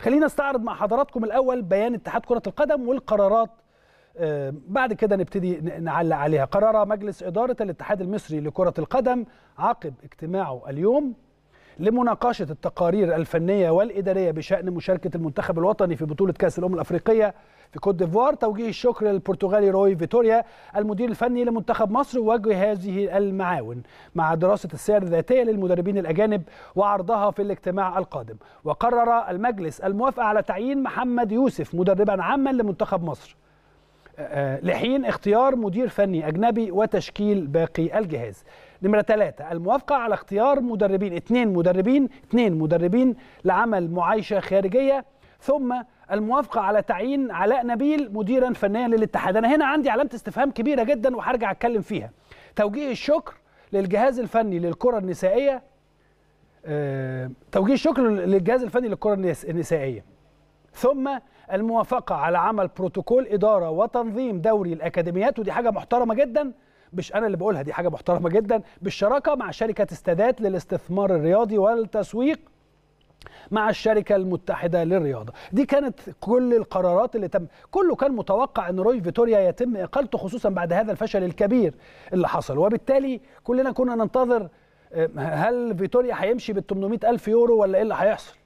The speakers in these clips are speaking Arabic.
خلينا استعرض مع حضراتكم الاول بيان اتحاد كره القدم والقرارات آه، بعد كده نبتدي نعلق عليها قرر مجلس إدارة الاتحاد المصري لكرة القدم عقب اجتماعه اليوم لمناقشه التقارير الفنيه والاداريه بشان مشاركه المنتخب الوطني في بطوله كاس الامم الافريقيه في كوت ديفوار توجيه الشكر للبرتغالي روي فيتوريا المدير الفني لمنتخب مصر وجهازه هذه المعاون مع دراسه السير الذاتيه للمدربين الاجانب وعرضها في الاجتماع القادم وقرر المجلس الموافقه على تعيين محمد يوسف مدربا عاما لمنتخب مصر أه، أه، لحين اختيار مدير فني اجنبي وتشكيل باقي الجهاز نمرة ثلاثة الموافقة على اختيار مدربين اثنين مدربين اثنين مدربين لعمل معايشة خارجية ثم الموافقة على تعيين علاء نبيل مديرا فنيا للاتحاد أنا هنا عندي علامة استفهام كبيرة جدا وهرجع أتكلم فيها توجيه الشكر للجهاز الفني للكرة النسائية أه... توجيه الشكر للجهاز الفني للكرة النسائية ثم الموافقة على عمل بروتوكول إدارة وتنظيم دوري الأكاديميات ودي حاجة محترمة جدا مش انا اللي بقولها دي حاجه محترمه جدا بالشراكه مع شركه استادات للاستثمار الرياضي والتسويق مع الشركة المتحدة للرياضة دي كانت كل القرارات اللي تم كله كان متوقع أن روي فيتوريا يتم إقالته خصوصا بعد هذا الفشل الكبير اللي حصل وبالتالي كلنا كنا ننتظر آه، هل فيتوريا هيمشي بال 800 ألف يورو ولا إيه اللي هيحصل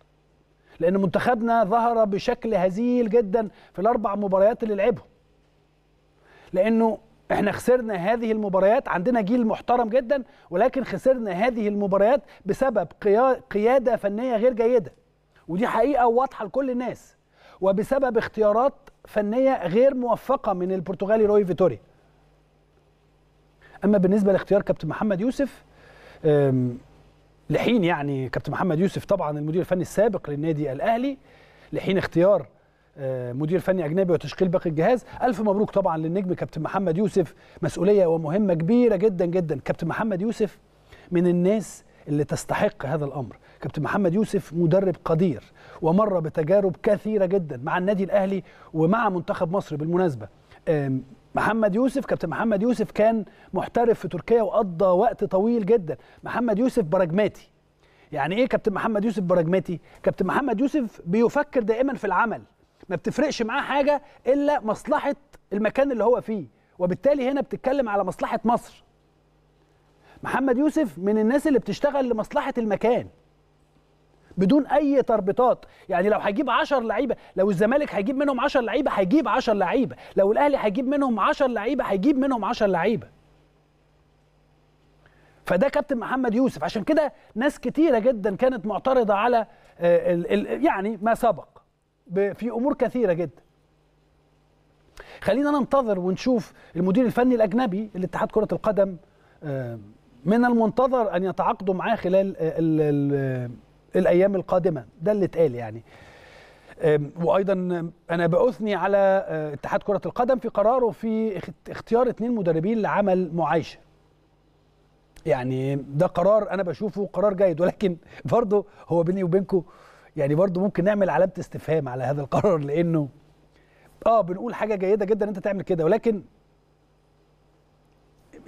لأن منتخبنا ظهر بشكل هزيل جدا في الأربع مباريات اللي لعبهم لأنه احنا خسرنا هذه المباريات عندنا جيل محترم جدا ولكن خسرنا هذه المباريات بسبب قياده فنيه غير جيده ودي حقيقه واضحه لكل الناس وبسبب اختيارات فنيه غير موفقه من البرتغالي روي فيتوريا اما بالنسبه لاختيار كابتن محمد يوسف لحين يعني كابتن محمد يوسف طبعا المدير الفني السابق للنادي الاهلي لحين اختيار آه، مدير فني اجنبي وتشكيل باقي الجهاز الف مبروك طبعا للنجم كابتن محمد يوسف مسؤوليه ومهمه كبيره جدا جدا كابتن محمد يوسف من الناس اللي تستحق هذا الامر كابتن محمد يوسف مدرب قدير ومر بتجارب كثيره جدا مع النادي الاهلي ومع منتخب مصر بالمناسبه محمد يوسف كابتن محمد يوسف كان محترف في تركيا وقضى وقت طويل جدا محمد يوسف براجماتي يعني ايه كابتن محمد يوسف براجماتي كابتن محمد يوسف بيفكر دائما في العمل ما بتفرقش معاه حاجه الا مصلحه المكان اللي هو فيه وبالتالي هنا بتتكلم على مصلحه مصر محمد يوسف من الناس اللي بتشتغل لمصلحه المكان بدون اي تربطات يعني لو هيجيب 10 لعيبه لو الزمالك هيجيب منهم 10 لعيبه هيجيب 10 لعيبه لو الاهلي هيجيب منهم 10 لعيبه هيجيب منهم 10 لعيبه فده كابتن محمد يوسف عشان كده ناس كتيره جدا كانت معترضه على آه، يعني ما سبق في امور كثيره جدا خلينا ننتظر ونشوف المدير الفني الاجنبي لاتحاد كره القدم آه، من المنتظر ان يتعاقدوا معاه خلال الـ آه، الـ آه، الايام القادمه ده اللي اتقال يعني وايضا انا باثني على اتحاد كره القدم في قراره في اختيار اثنين مدربين لعمل معايشه يعني ده قرار انا بشوفه قرار جيد ولكن برضه هو بيني وبينكم يعني برضو ممكن نعمل علامه استفهام على هذا القرار لانه اه بنقول حاجه جيده جدا انت تعمل كده ولكن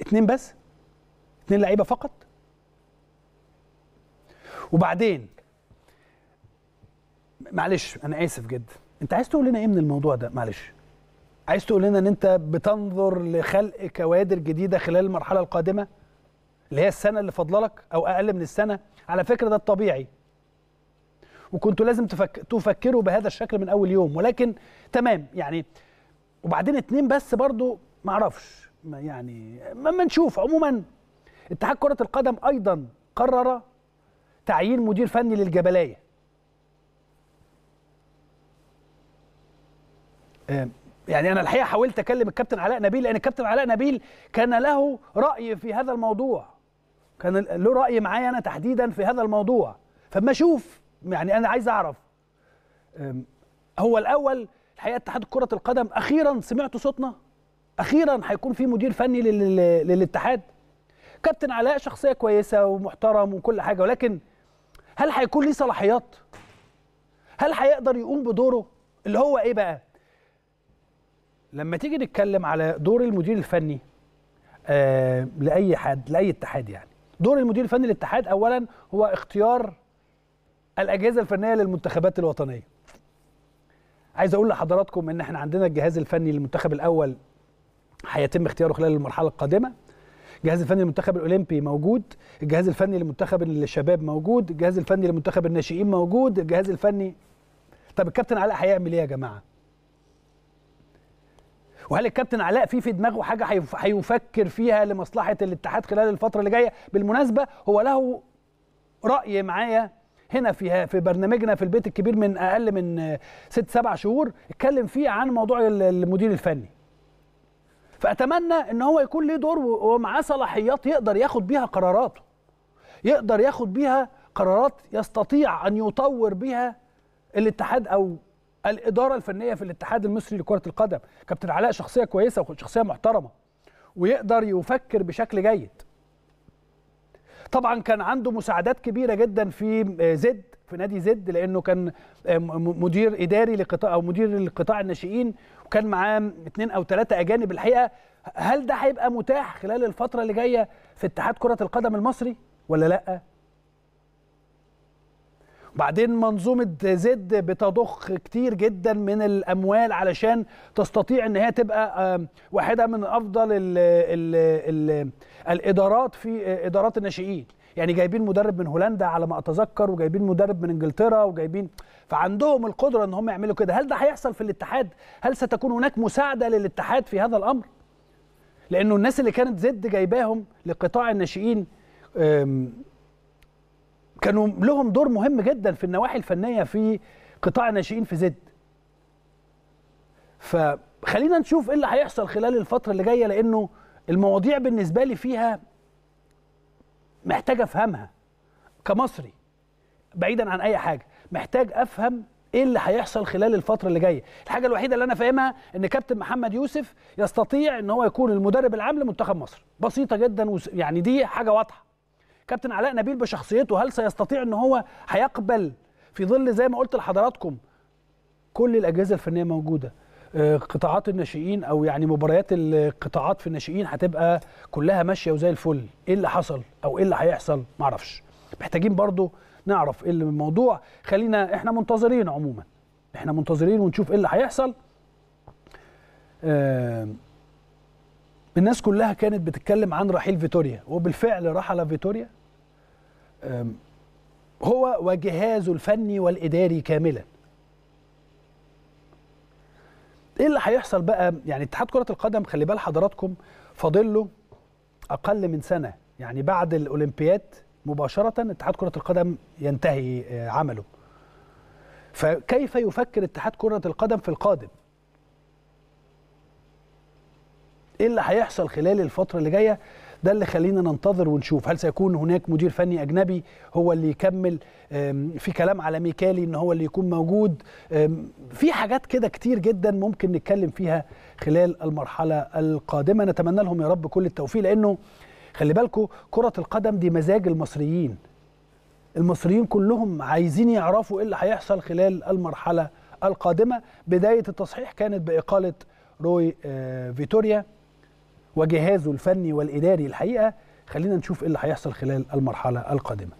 اتنين بس اتنين لعيبه فقط وبعدين معلش انا اسف جدا انت عايز تقول لنا ايه من الموضوع ده معلش عايز تقول لنا ان انت بتنظر لخلق كوادر جديده خلال المرحله القادمه اللي هي السنه اللي فاضله لك او اقل من السنه على فكره ده الطبيعي وكنتوا لازم تفك... تفكروا بهذا الشكل من اول يوم ولكن تمام يعني وبعدين اتنين بس برضو ما اعرفش يعني ما نشوف عموما اتحاد كره القدم ايضا قرر تعيين مدير فني للجبلايه يعني انا الحقيقه حاولت اكلم الكابتن علاء نبيل لان الكابتن علاء نبيل كان له راي في هذا الموضوع كان له راي معايا انا تحديدا في هذا الموضوع فما اشوف يعني انا عايز اعرف هو الاول الحقيقه اتحاد كره القدم اخيرا سمعتوا صوتنا اخيرا هيكون في مدير فني للاتحاد كابتن علاء شخصيه كويسه ومحترم وكل حاجه ولكن هل هيكون ليه صلاحيات هل هيقدر يقوم بدوره اللي هو ايه بقى لما تيجي نتكلم على دور المدير الفني آه لاي حد لاي اتحاد يعني دور المدير الفني للاتحاد اولا هو اختيار الاجهزه الفنيه للمنتخبات الوطنيه عايز اقول لحضراتكم ان احنا عندنا الجهاز الفني للمنتخب الاول هيتم اختياره خلال المرحله القادمه الجهاز الفني للمنتخب الاولمبي موجود الجهاز الفني للمنتخب الشباب موجود الجهاز الفني للمنتخب الناشئين موجود الجهاز الفني طب الكابتن علاء هيعمل ايه يا جماعه وهل الكابتن علاء في في دماغه حاجه هيفكر فيها لمصلحه الاتحاد خلال الفتره اللي جايه بالمناسبه هو له راي معايا هنا في في برنامجنا في البيت الكبير من اقل من آه، ست سبع شهور اتكلم فيه عن موضوع المدير الفني فاتمنى ان هو يكون ليه دور ومعاه صلاحيات يقدر ياخد بيها قراراته يقدر ياخد بيها قرارات يستطيع ان يطور بيها الاتحاد او الاداره الفنيه في الاتحاد المصري لكره القدم كابتن علاء شخصيه كويسه وشخصيه محترمه ويقدر يفكر بشكل جيد طبعا كان عنده مساعدات كبيره جدا في آه، زد في نادي زد لانه كان آه، مدير اداري لقطاع او مدير القطاع الناشئين وكان معاه اثنين او ثلاثه اجانب الحقيقه هل ده هيبقى متاح خلال الفتره اللي جايه في اتحاد كره القدم المصري ولا لا بعدين منظومه زد بتضخ كتير جدا من الاموال علشان تستطيع ان هي تبقى واحده من افضل الـ الـ الـ الادارات في ادارات الناشئين يعني جايبين مدرب من هولندا على ما اتذكر وجايبين مدرب من انجلترا وجايبين فعندهم القدره ان هم يعملوا كده هل ده هيحصل في الاتحاد هل ستكون هناك مساعده للاتحاد في هذا الامر لانه الناس اللي كانت زد جايباهم لقطاع الناشئين كانوا لهم دور مهم جدا في النواحي الفنيه في قطاع الناشئين في زد فخلينا نشوف ايه اللي هيحصل خلال الفتره اللي جايه لانه المواضيع بالنسبه لي فيها محتاج افهمها كمصري بعيدا عن اي حاجه محتاج افهم ايه اللي هيحصل خلال الفتره اللي جايه الحاجه الوحيده اللي انا فاهمها ان كابتن محمد يوسف يستطيع ان هو يكون المدرب العام لمنتخب مصر بسيطه جدا يعني دي حاجه واضحه كابتن علاء نبيل بشخصيته هل سيستطيع ان هو هيقبل في ظل زي ما قلت لحضراتكم كل الاجهزه الفنيه موجوده آه، قطاعات الناشئين او يعني مباريات القطاعات في الناشئين هتبقى كلها ماشيه وزي الفل ايه اللي حصل او ايه اللي هيحصل معرفش محتاجين برضو نعرف ايه اللي من الموضوع خلينا احنا منتظرين عموما احنا منتظرين ونشوف ايه اللي هيحصل آه، الناس كلها كانت بتتكلم عن رحيل فيتوريا وبالفعل رحل فيتوريا هو وجهازه الفني والإداري كاملا ايه اللي هيحصل بقى يعني اتحاد كره القدم خلي بال حضراتكم فاضل له اقل من سنه يعني بعد الاولمبياد مباشره اتحاد كره القدم ينتهي آه، عمله فكيف يفكر اتحاد كره القدم في القادم ايه اللي هيحصل خلال الفتره اللي جايه ده اللي خلينا ننتظر ونشوف هل سيكون هناك مدير فني اجنبي هو اللي يكمل في كلام على ميكالي ان هو اللي يكون موجود في حاجات كده كتير جدا ممكن نتكلم فيها خلال المرحله القادمه نتمنى لهم يا رب كل التوفيق لانه خلي بالكم كره القدم دي مزاج المصريين المصريين كلهم عايزين يعرفوا ايه اللي هيحصل خلال المرحله القادمه بدايه التصحيح كانت باقاله روي آه، فيتوريا وجهازه الفني والإداري الحقيقة خلينا نشوف إيه اللي هيحصل خلال المرحلة القادمة